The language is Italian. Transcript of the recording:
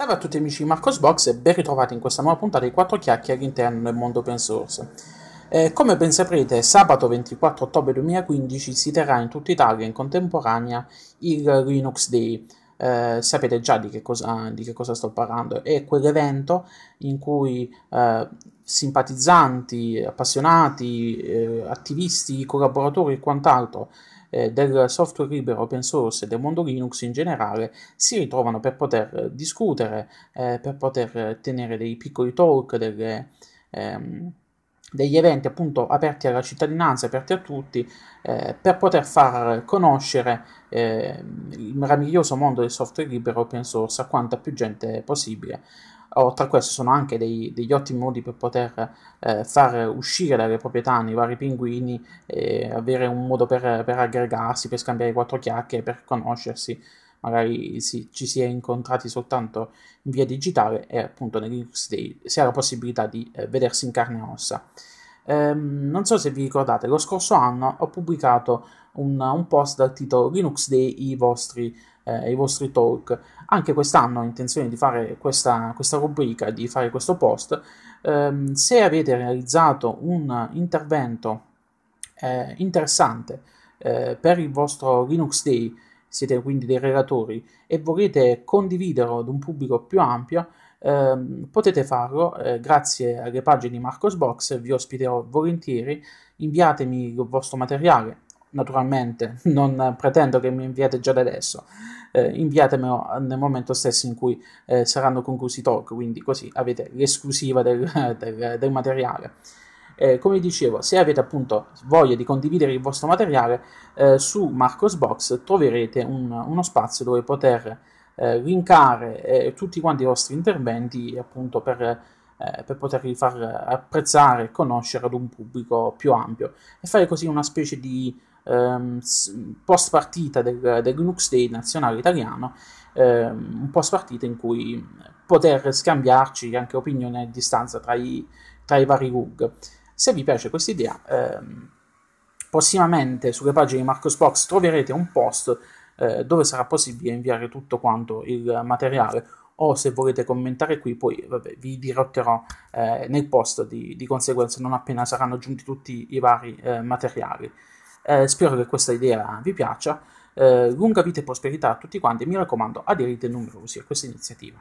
Salve a tutti amici di Box e ben ritrovati in questa nuova puntata di 4 chiacchiere all'interno del mondo open source. Eh, come ben saprete, sabato 24 ottobre 2015 si terrà in tutta Italia in contemporanea il Linux Day. Eh, sapete già di che, cosa, di che, cosa, sto parlando, è quell'evento in cui eh, simpatizzanti, appassionati, eh, attivisti, collaboratori e quant'altro eh, del software libero open source e del mondo Linux in generale si ritrovano per poter discutere, eh, per poter tenere dei piccoli talk, delle, ehm, degli eventi appunto aperti alla cittadinanza, aperti a tutti, eh, per poter far conoscere ehm, il meraviglioso mondo del software libero open source a quanta più gente possibile oltre a questo sono anche dei, degli ottimi modi per poter eh, far uscire dalle proprietà tane i vari pinguini, e avere un modo per, per, aggregarsi, per scambiare quattro chiacchiere, per conoscersi, magari si, ci si è incontrati soltanto in via digitale e appunto nel Day si ha la possibilità di eh, vedersi in carne e ossa. Ehm, non so se vi ricordate, lo scorso anno ho pubblicato un, un post dal titolo Linux Day i vostri eh, i vostri talk. Anche quest'anno ho intenzione di fare questa, questa rubrica, di fare questo post. Eh, se avete realizzato un intervento eh, interessante eh, per il vostro Linux Day, siete quindi dei relatori e volete condividerlo ad un pubblico più ampio, eh, potete farlo eh, grazie alle pagine di Marcosbox, vi ospiterò volentieri, inviatemi il vostro materiale naturalmente, non pretendo che mi inviate già da adesso, eh, inviatemelo nel momento stesso in cui eh, saranno conclusi i talk, quindi così avete l'esclusiva del, del, del materiale. Eh, come dicevo, se avete appunto voglia di condividere il vostro materiale, eh, su Marcosbox troverete un, uno spazio dove poter eh, linkare eh, tutti quanti i vostri interventi appunto per per poterli far apprezzare e conoscere ad un pubblico più ampio e fare così una specie di Ehm, post partita del, del Linux Day nazionale italiano, ehm, un post partita in cui poter scambiarci anche opinioni a distanza tra i, tra i vari RUG. Se vi piace questa idea, ehm, prossimamente sulle pagine di Marcosbox troverete un post eh, dove sarà possibile inviare tutto quanto il materiale o se volete commentare qui poi vabbè, vi dirotterò eh, nel post di, di, conseguenza non appena saranno aggiunti tutti i vari eh, materiali. Eh, spero che questa idea vi piaccia. Eh, lunga vita e prosperità a tutti quanti, mi raccomando, aderite numerosi a questa iniziativa.